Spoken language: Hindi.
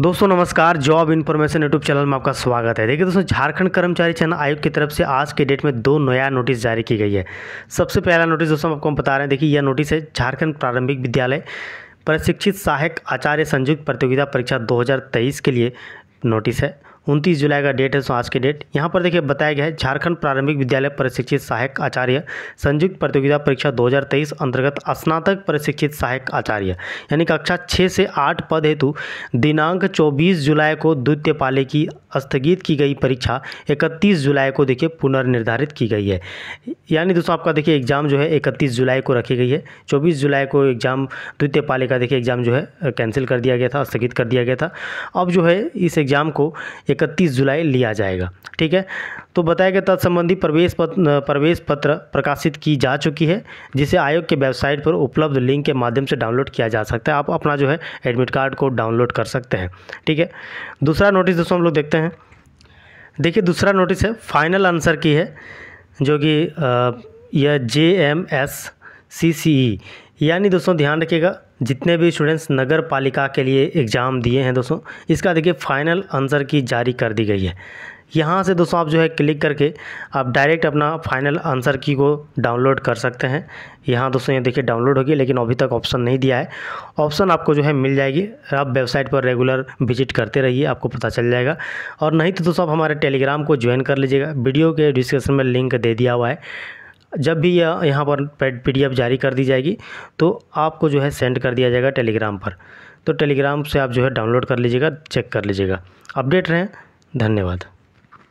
दोस्तों नमस्कार जॉब इन्फॉर्मेशन यूट्यूब चैनल में आपका स्वागत है देखिए दोस्तों झारखंड कर्मचारी चयन आयोग की तरफ से आज के डेट में दो नया नोटिस जारी की गई है सबसे पहला नोटिस दोस्तों आपको हम बता रहे हैं देखिए यह नोटिस है झारखंड प्रारंभिक विद्यालय प्रशिक्षित सहायक आचार्य संयुक्त प्रतियोगिता परीक्षा दो के लिए नोटिस है उनतीस जुलाई का डेट है सो आज के डेट यहाँ पर देखिए बताया गया है झारखंड प्रारंभिक विद्यालय प्रशिक्षित सहायक आचार्य संयुक्त प्रतियोगिता परीक्षा 2023 अंतर्गत स्नातक प्रशिक्षित सहायक आचार्य यानी कक्षा छः से आठ पद हेतु दिनांक चौबीस जुलाई को द्वितीय पाले की स्थगित की गई परीक्षा इकतीस जुलाई को देखिए पुनर्निर्धारित की गई है यानी दोस्तों आपका देखिए एग्जाम जो है इकतीस जुलाई को रखी गई है चौबीस जुलाई को एग्जाम द्वितीय पाले का देखिए एग्जाम जो है कैंसिल कर दिया गया था स्थगित कर दिया गया था अब जो है इस एग्जाम को इकतीस जुलाई लिया जाएगा ठीक है तो बताया गया तत्संबंधी प्रवेश पत्र प्रवेश पत्र प्रकाशित की जा चुकी है जिसे आयोग के वेबसाइट पर उपलब्ध लिंक के माध्यम से डाउनलोड किया जा सकता है आप अपना जो है एडमिट कार्ड को डाउनलोड कर सकते हैं ठीक है दूसरा नोटिस दोस्तों हम लोग देखते हैं देखिए दूसरा नोटिस है फाइनल आंसर की है जो कि यह J M S CCE e। यानी दोस्तों ध्यान रखिएगा जितने भी स्टूडेंट्स नगर पालिका के लिए एग्ज़ाम दिए हैं दोस्तों इसका देखिए फाइनल आंसर की जारी कर दी गई है यहाँ से दोस्तों आप जो है क्लिक करके आप डायरेक्ट अपना फाइनल आंसर की को डाउनलोड कर सकते हैं यहाँ दोस्तों ये देखिए डाउनलोड होगी लेकिन अभी तक ऑप्शन नहीं दिया है ऑप्शन आपको जो है मिल जाएगी आप वेबसाइट पर रेगुलर विजिट करते रहिए आपको पता चल जाएगा और नहीं तो दोस्तों आप हमारे टेलीग्राम को ज्वाइन कर लीजिएगा वीडियो के डिस्क्रिप्शन में लिंक दे दिया हुआ है जब भी यह यहाँ पर पीडीएफ जारी कर दी जाएगी तो आपको जो है सेंड कर दिया जाएगा टेलीग्राम पर तो टेलीग्राम से आप जो है डाउनलोड कर लीजिएगा चेक कर लीजिएगा अपडेट रहें धन्यवाद